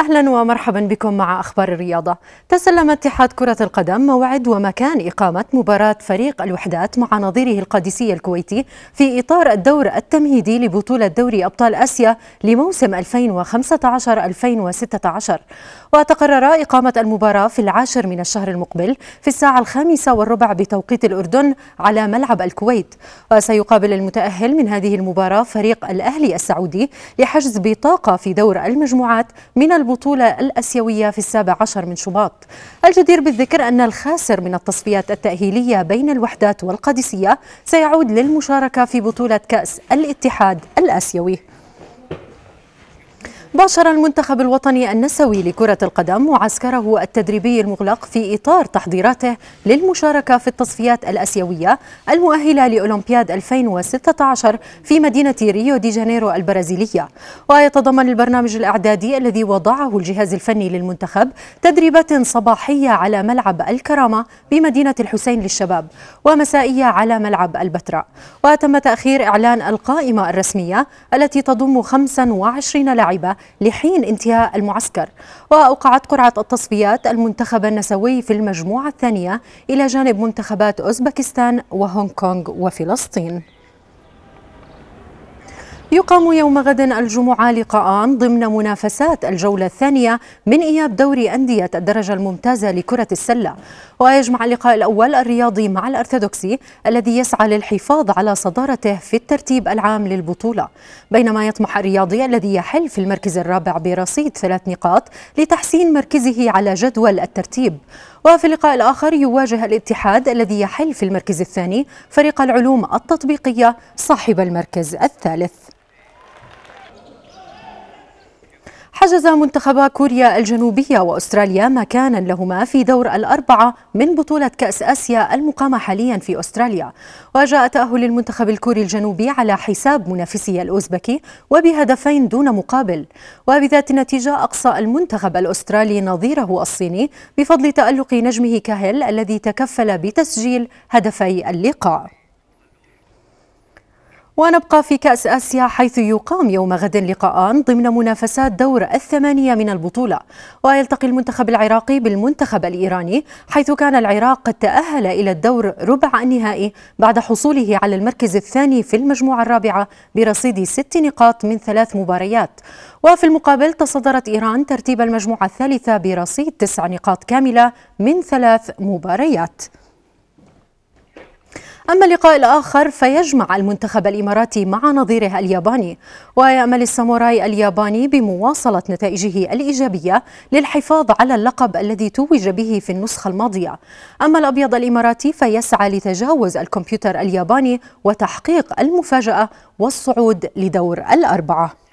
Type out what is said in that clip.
أهلا ومرحبا بكم مع أخبار الرياضة تسلم اتحاد كرة القدم موعد ومكان إقامة مباراة فريق الوحدات مع نظيره القادسية الكويتي في إطار الدور التمهيدي لبطولة دوري أبطال آسيا لموسم 2015-2016 وتقرر إقامة المباراة في العاشر من الشهر المقبل في الساعة الخامسة والربع بتوقيت الأردن على ملعب الكويت وسيقابل المتأهل من هذه المباراة فريق الأهلي السعودي لحجز بطاقة في دور المجموعات من الب... البطولة الأسيوية في السابع عشر من شباط الجدير بالذكر أن الخاسر من التصفيات التأهيلية بين الوحدات والقادسية سيعود للمشاركة في بطولة كأس الاتحاد الآسيوي باشر المنتخب الوطني النسوي لكرة القدم معسكره التدريبي المغلق في إطار تحضيراته للمشاركة في التصفيات الأسيوية المؤهلة لأولمبياد 2016 في مدينة ريو دي جانيرو البرازيلية ويتضمن البرنامج الإعدادي الذي وضعه الجهاز الفني للمنتخب تدريبات صباحية على ملعب الكرامة بمدينة الحسين للشباب ومسائية على ملعب البتراء وتم تأخير إعلان القائمة الرسمية التي تضم 25 لاعبة لحين انتهاء المعسكر وأوقعت قرعة التصفيات المنتخب النسوي في المجموعة الثانية إلى جانب منتخبات أوزبكستان وهونغ كونغ وفلسطين يقام يوم غد الجمعة لقاءان ضمن منافسات الجولة الثانية من إياب دوري أندية الدرجة الممتازة لكرة السلة ويجمع اللقاء الأول الرياضي مع الأرثوذكسي الذي يسعى للحفاظ على صدارته في الترتيب العام للبطولة بينما يطمح الرياضي الذي يحل في المركز الرابع برصيد ثلاث نقاط لتحسين مركزه على جدول الترتيب وفي اللقاء الآخر يواجه الاتحاد الذي يحل في المركز الثاني فريق العلوم التطبيقية صاحب المركز الثالث حجز منتخبا كوريا الجنوبية وأستراليا مكانا لهما في دور الأربعة من بطولة كأس آسيا المقامة حاليا في أستراليا وجاء تأهل المنتخب الكوري الجنوبي على حساب منافسي الأوزبكي وبهدفين دون مقابل وبذات النتيجة أقصى المنتخب الأسترالي نظيره الصيني بفضل تألق نجمه كاهل الذي تكفل بتسجيل هدفي اللقاء ونبقى في كأس آسيا حيث يقام يوم غد لقاءان ضمن منافسات دور الثمانية من البطولة ويلتقي المنتخب العراقي بالمنتخب الإيراني حيث كان العراق قد تأهل إلى الدور ربع النهائي بعد حصوله على المركز الثاني في المجموعة الرابعة برصيد ست نقاط من ثلاث مباريات وفي المقابل تصدرت إيران ترتيب المجموعة الثالثة برصيد تسع نقاط كاملة من ثلاث مباريات أما اللقاء الآخر فيجمع المنتخب الإماراتي مع نظيره الياباني ويأمل الساموراي الياباني بمواصلة نتائجه الإيجابية للحفاظ على اللقب الذي توج به في النسخة الماضية أما الأبيض الإماراتي فيسعى لتجاوز الكمبيوتر الياباني وتحقيق المفاجأة والصعود لدور الأربعة